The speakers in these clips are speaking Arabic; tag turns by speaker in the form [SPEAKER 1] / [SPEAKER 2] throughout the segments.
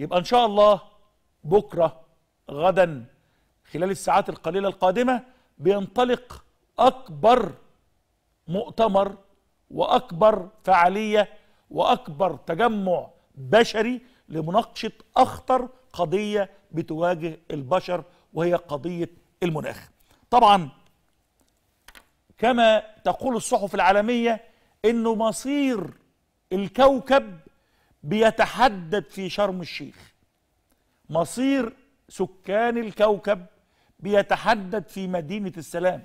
[SPEAKER 1] يبقى ان شاء الله بكره غدا خلال الساعات القليله القادمه بينطلق اكبر مؤتمر واكبر فعاليه واكبر تجمع بشري لمناقشه اخطر قضيه بتواجه البشر وهي قضيه المناخ. طبعا كما تقول الصحف العالميه انه مصير الكوكب بيتحدد في شرم الشيخ مصير سكان الكوكب بيتحدد في مدينة السلام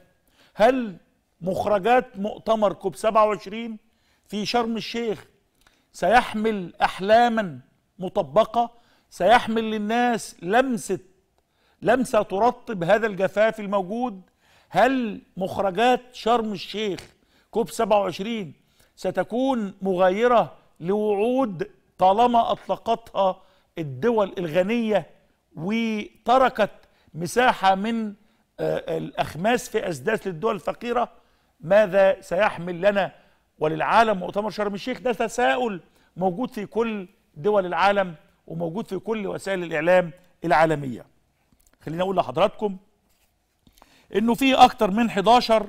[SPEAKER 1] هل مخرجات مؤتمر كوب 27 في شرم الشيخ سيحمل أحلاما مطبقة سيحمل للناس لمسة لمسة ترطب هذا الجفاف الموجود هل مخرجات شرم الشيخ كوب 27 ستكون مغايرة لوعود طالما أطلقتها الدول الغنية وتركت مساحة من آه، الأخماس في أسداس للدول الفقيرة ماذا سيحمل لنا وللعالم مؤتمر شرم الشيخ ده تساؤل موجود في كل دول العالم وموجود في كل وسائل الإعلام العالمية خليني أقول لحضراتكم إنه في أكتر من 11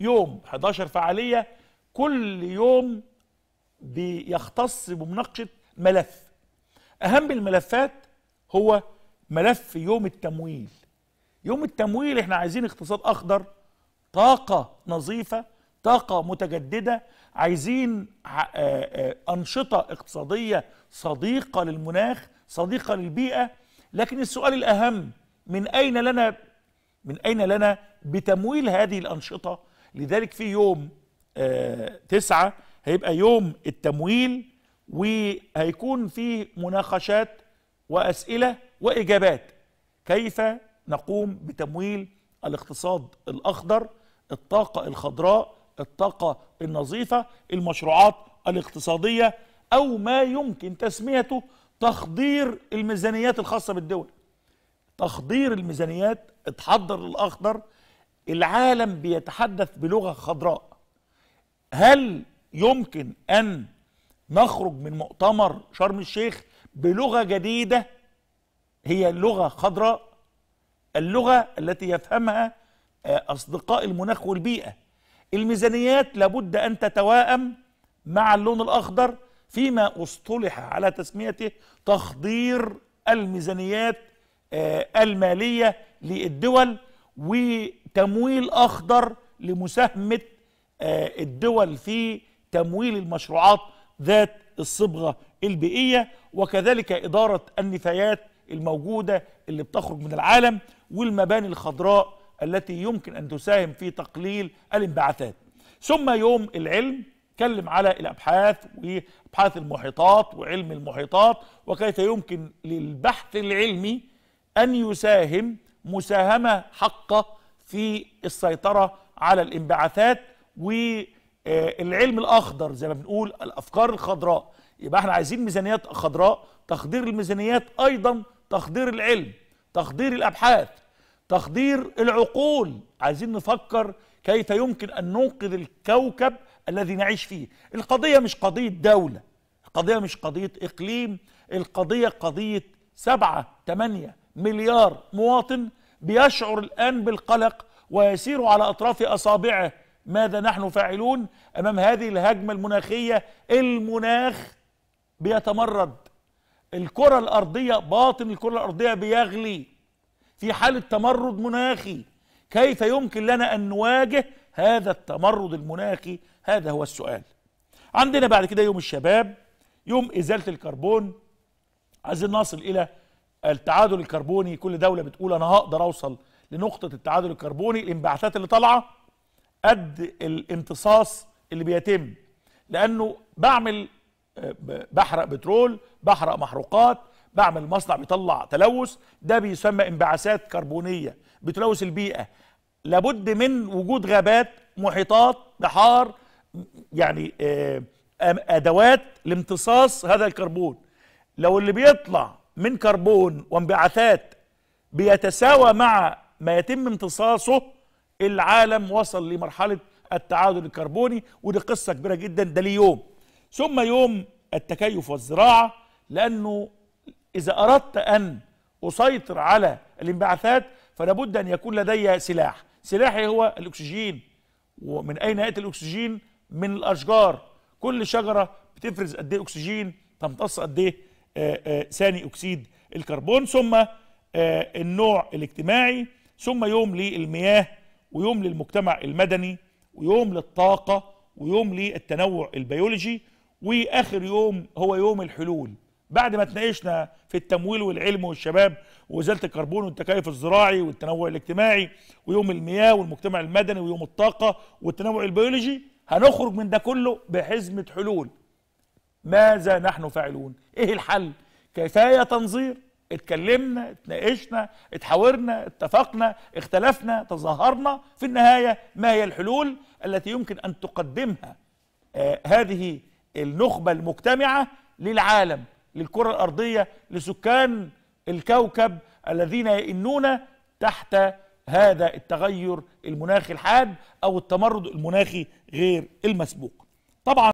[SPEAKER 1] يوم 11 فعالية كل يوم بيختص بمناقشة ملف اهم الملفات هو ملف يوم التمويل يوم التمويل احنا عايزين اقتصاد اخضر طاقه نظيفه طاقه متجدده عايزين آه، آه، انشطه اقتصاديه صديقه للمناخ صديقه للبيئه لكن السؤال الاهم من اين لنا من اين لنا بتمويل هذه الانشطه لذلك في يوم آه، تسعة هيبقى يوم التمويل وهيكون فيه مناقشات وأسئلة وإجابات كيف نقوم بتمويل الاقتصاد الأخضر الطاقة الخضراء الطاقة النظيفة المشروعات الاقتصادية أو ما يمكن تسميته تخضير الميزانيات الخاصة بالدول تخضير الميزانيات اتحضر الأخضر العالم بيتحدث بلغة خضراء هل يمكن أن نخرج من مؤتمر شرم الشيخ بلغه جديده هي لغه خضراء اللغه التي يفهمها آه، اصدقاء المناخ والبيئه الميزانيات لابد ان تتواءم مع اللون الاخضر فيما اصطلح على تسميته تخضير الميزانيات آه، الماليه للدول وتمويل اخضر لمساهمه آه، الدول في تمويل المشروعات ذات الصبغة البيئية وكذلك إدارة النفايات الموجودة اللي بتخرج من العالم والمباني الخضراء التي يمكن أن تساهم في تقليل الانبعاثات ثم يوم العلم اتكلم على الأبحاث وأبحاث المحيطات وعلم المحيطات وكيف يمكن للبحث العلمي أن يساهم مساهمة حقة في السيطرة على الانبعاثات و آه، العلم الاخضر زي ما بنقول الافكار الخضراء يبقى احنا عايزين ميزانيات خضراء تخدير الميزانيات ايضا تخدير العلم تخدير الابحاث تخدير العقول عايزين نفكر كيف يمكن ان ننقذ الكوكب الذي نعيش فيه القضيه مش قضيه دوله القضيه مش قضيه اقليم القضيه قضيه سبعة ثمانية مليار مواطن بيشعر الآن بالقلق ويسير على أطراف أصابعه ماذا نحن فاعلون امام هذه الهجمه المناخيه المناخ بيتمرد الكره الارضيه باطن الكره الارضيه بيغلي في حاله تمرد مناخي كيف يمكن لنا ان نواجه هذا التمرد المناخي هذا هو السؤال عندنا بعد كده يوم الشباب يوم ازاله الكربون عايزين نصل الى التعادل الكربوني كل دوله بتقول انا هقدر اوصل لنقطه التعادل الكربوني الانبعاثات اللي طالعه قد الامتصاص اللي بيتم لانه بعمل آه، بحرق بترول بحرق محروقات بعمل مصنع بيطلع تلوث ده بيسمى انبعاثات كربونيه بتلوث البيئه لابد من وجود غابات محيطات بحار يعني آه، ادوات لامتصاص هذا الكربون لو اللي بيطلع من كربون وانبعاثات بيتساوى مع ما يتم امتصاصه العالم وصل لمرحله التعادل الكربوني ودي قصه كبيره جدا ده ليوم ثم يوم التكيف والزراعه لانه اذا اردت ان اسيطر على الانبعاثات فلابد ان يكون لدي سلاح سلاحي هو الاكسجين ومن اين ياتي الاكسجين من الاشجار كل شجره بتفرز قد ايه اكسجين تمتص قد ايه آه، آه، ثاني اكسيد الكربون ثم آه، النوع الاجتماعي ثم يوم للمياه ويوم للمجتمع المدني ويوم للطاقة ويوم للتنوع البيولوجي واخر يوم هو يوم الحلول بعد ما تناقشنا في التمويل والعلم والشباب وزارة الكربون والتكيف الزراعي والتنوع الاجتماعي ويوم المياه والمجتمع المدني ويوم الطاقه والتنوع البيولوجي هنخرج من ده كله بحزمه حلول ماذا نحن فاعلون ايه الحل كفايه تنظير اتكلمنا اتناقشنا اتحاورنا اتفقنا اختلفنا تظاهرنا في النهاية ما هي الحلول التي يمكن أن تقدمها آه هذه النخبة المجتمعة للعالم للكرة الأرضية لسكان الكوكب الذين يئنون تحت هذا التغير المناخي الحاد أو التمرد المناخي غير المسبوق طبعا